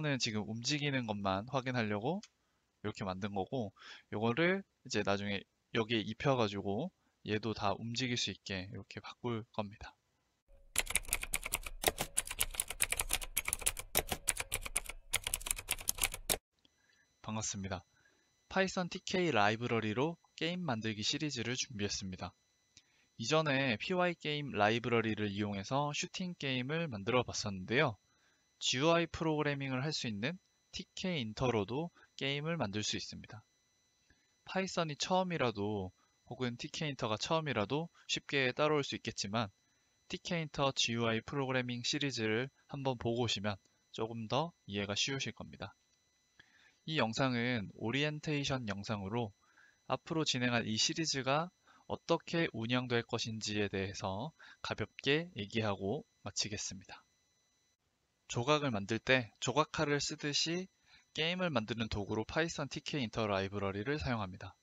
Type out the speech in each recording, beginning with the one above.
손은 지금 움직이는 것만 확인하려고 이렇게 만든 거고 요거를 이제 나중에 여기에 입혀가지고 얘도 다 움직일 수 있게 이렇게 바꿀 겁니다. 반갑습니다. 파이썬 TK 라이브러리로 게임 만들기 시리즈를 준비했습니다. 이전에 PY 게임 라이브러리를 이용해서 슈팅 게임을 만들어 봤었는데요. GUI 프로그래밍을 할 수 있는 TK 인터로도 게임을 만들 수 있습니다. 파이썬이 처음이라도 혹은 TK 인터가 처음이라도 쉽게 따라올 수 있겠지만 TK 인터 GUI 프로그래밍 시리즈를 한번 보고 오시면 조금 더 이해가 쉬우실 겁니다. 이 영상은 오리엔테이션 영상으로 앞으로 진행할 이 시리즈가 어떻게 운영될 것인지에 대해서 가볍게 얘기하고 마치겠습니다. 조각을 만들 때 조각칼을 쓰듯이 게임을 만드는 도구로 파이썬 TK 인터 라이브러리를 사용합니다.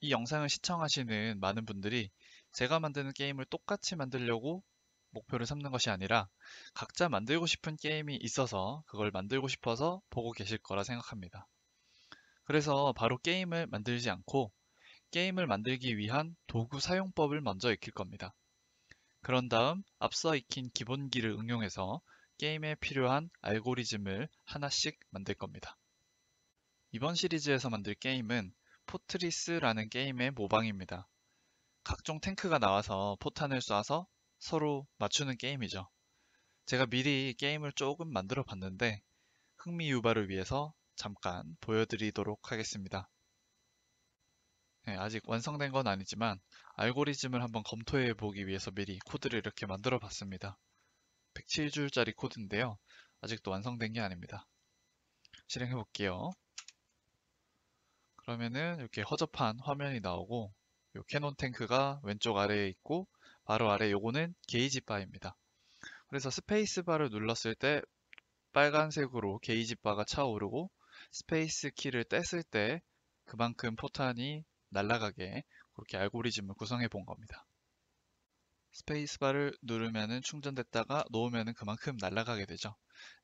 이 영상을 시청하시는 많은 분들이 제가 만드는 게임을 똑같이 만들려고 목표를 삼는 것이 아니라 각자 만들고 싶은 게임이 있어서 그걸 만들고 싶어서 보고 계실 거라 생각합니다. 그래서 바로 게임을 만들지 않고 게임을 만들기 위한 도구 사용법을 먼저 익힐 겁니다. 그런 다음 앞서 익힌 기본기를 응용해서 게임에 필요한 알고리즘을 하나씩 만들 겁니다. 이번 시리즈에서 만들 게임은 포트리스라는 게임의 모방입니다. 각종 탱크가 나와서 포탄을 쏴서 서로 맞추는 게임이죠. 제가 미리 게임을 조금 만들어 봤는데 흥미 유발을 위해서 잠깐 보여드리도록 하겠습니다. 네, 아직 완성된 건 아니지만 알고리즘을 한번 검토해 보기 위해서 미리 코드를 이렇게 만들어 봤습니다. 107줄짜리 코드인데요. 아직도 완성된 게 아닙니다. 실행해 볼게요. 그러면은 이렇게 허접한 화면이 나오고 요 캐논 탱크가 왼쪽 아래에 있고 바로 아래 요거는 게이지 바입니다. 그래서 스페이스 바를 눌렀을 때 빨간색으로 게이지 바가 차오르고 스페이스 키를 뗐을 때 그만큼 포탄이 날아가게 그렇게 알고리즘을 구성해 본 겁니다. 스페이스바를 누르면은 충전됐다가 놓으면은 그만큼 날아가게 되죠.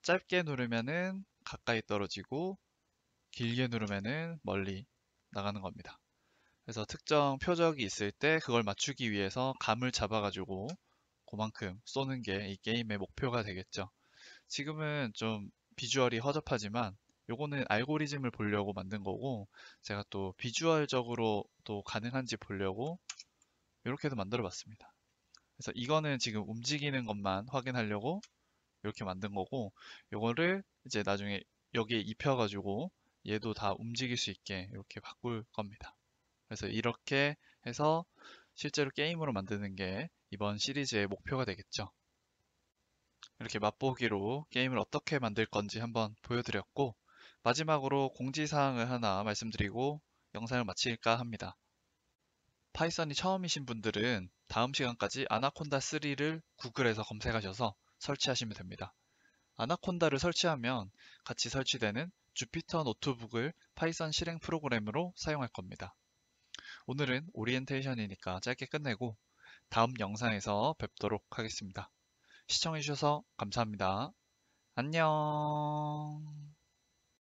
짧게 누르면은 가까이 떨어지고 길게 누르면은 멀리 나가는 겁니다. 그래서 특정 표적이 있을 때 그걸 맞추기 위해서 감을 잡아가지고 그만큼 쏘는 게 이 게임의 목표가 되겠죠. 지금은 좀 비주얼이 허접하지만 요거는 알고리즘을 보려고 만든 거고 제가 또 비주얼적으로 또 가능한지 보려고 이렇게도 만들어 봤습니다. 그래서 이거는 지금 움직이는 것만 확인하려고 이렇게 만든 거고 요거를 이제 나중에 여기에 입혀가지고 얘도 다 움직일 수 있게 이렇게 바꿀 겁니다. 그래서 이렇게 해서 실제로 게임으로 만드는 게 이번 시리즈의 목표가 되겠죠. 이렇게 맛보기로 게임을 어떻게 만들 건지 한번 보여드렸고 마지막으로 공지사항을 하나 말씀드리고 영상을 마칠까 합니다. 파이썬이 처음이신 분들은 다음 시간까지 아나콘다3를 구글에서 검색하셔서 설치하시면 됩니다. 아나콘다를 설치하면 같이 설치되는 주피터 노트북을 파이썬 실행 프로그램으로 사용할 겁니다. 오늘은 오리엔테이션이니까 짧게 끝내고 다음 영상에서 뵙도록 하겠습니다. 시청해주셔서 감사합니다. 안녕